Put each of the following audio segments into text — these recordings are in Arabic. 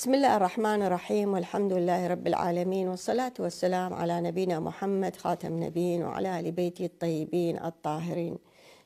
بسم الله الرحمن الرحيم والحمد لله رب العالمين والصلاة والسلام على نبينا محمد خاتم نبيين وعلى آل بيته الطيبين الطاهرين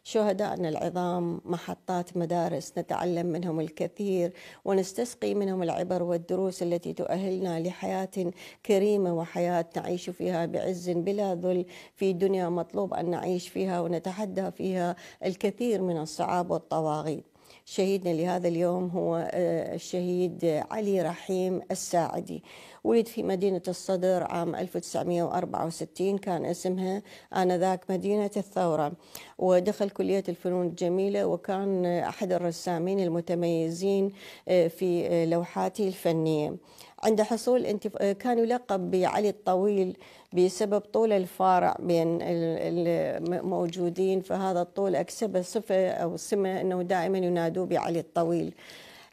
شهدائنا العظام محطات مدارس نتعلم منهم الكثير ونستسقي منهم العبر والدروس التي تؤهلنا لحياة كريمة وحياة نعيش فيها بعز بلا ذل في دنيا مطلوب أن نعيش فيها ونتحدى فيها الكثير من الصعاب والطواغيت شهيدنا لهذا اليوم هو آه، الشهيد علي رحيم الساعدي ولد في مدينة الصدر عام 1964 كان اسمها آنذاك مدينة الثورة ودخل كلية الفنون الجميلة وكان أحد الرسامين المتميزين آه، في آه، لوحاته الفنية عند حصول انتف... كان يلقب بعلي الطويل بسبب طول الفارع بين الموجودين فهذا الطول أكسبه صفة أو سمة أنه دائما ينادوه بعلي الطويل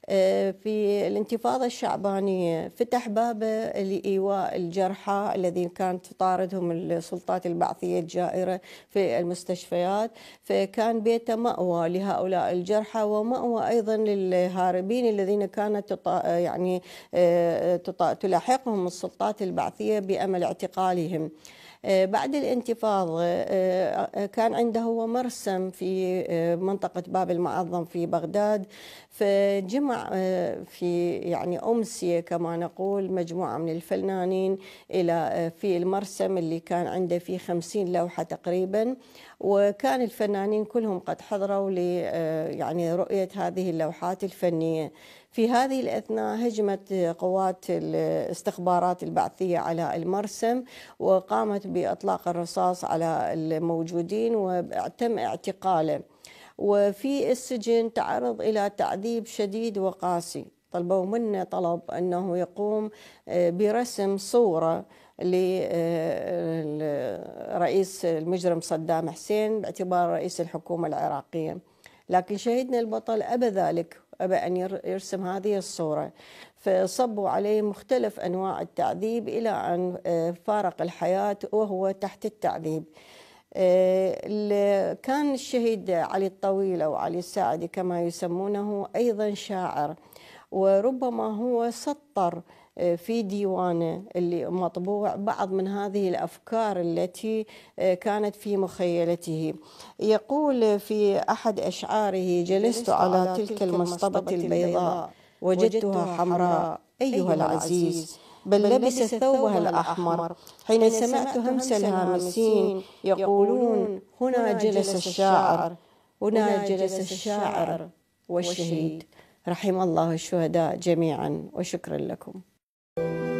في الانتفاضة الشعبانية فتح بابه لإيواء الجرحى الذين كانت تطاردهم السلطات البعثية الجائرة في المستشفيات فكان بيته مأوى لهؤلاء الجرحى ومأوى أيضا للهاربين الذين كانت تطا يعني آه، تطا تلاحقهم السلطات البعثية بأمل اعتقالهم آه، بعد الانتفاضة آه، كان عنده هو مرسم في منطقة باب المعظم في بغداد فجمع آه، في يعني أمسية كما نقول مجموعة من الفنانين إلى آه، في المرسم اللي كان عنده فيه خمسين لوحة تقريبا وكان الفنانين كلهم قد حضروا ل آه، يعني رؤية هذه اللوحات الفنية في هذه الأثناء هجمت قوات الاستخبارات البعثية على المرسم وقامت بإطلاق الرصاص على الموجودين وتم اعتقاله وفي السجن تعرض إلى تعذيب شديد وقاسي طلبوا منه طلب أنه يقوم آه، برسم صورة لرئيس آه، المجرم صدام حسين باعتبار رئيس الحكومة العراقية لكن شهيدنا البطل أبى ذلك أبى أن يرسم هذه الصورة فصبوا عليه مختلف أنواع التعذيب إلى أن آه، فارق الحياة وهو تحت التعذيب آه، كان الشهيد علي الطويل أو علي الساعدي كما يسمونه أيضا شاعر وربما هو سطر آه، في ديوانه اللي مطبوع بعض من هذه الافكار التي آه، كانت في مخيلته يقول في احد اشعاره جلست على تلك المصطبه البيضاء وجدتها حمراء ايها العزيز بل لبس ثوبها الأحمر حين سمعت همس الهامسين يقولون هنا جلس الشاعر هنا جلس الشاعر والشهيد رحم الله الشهداء جميعا وشكرا لكم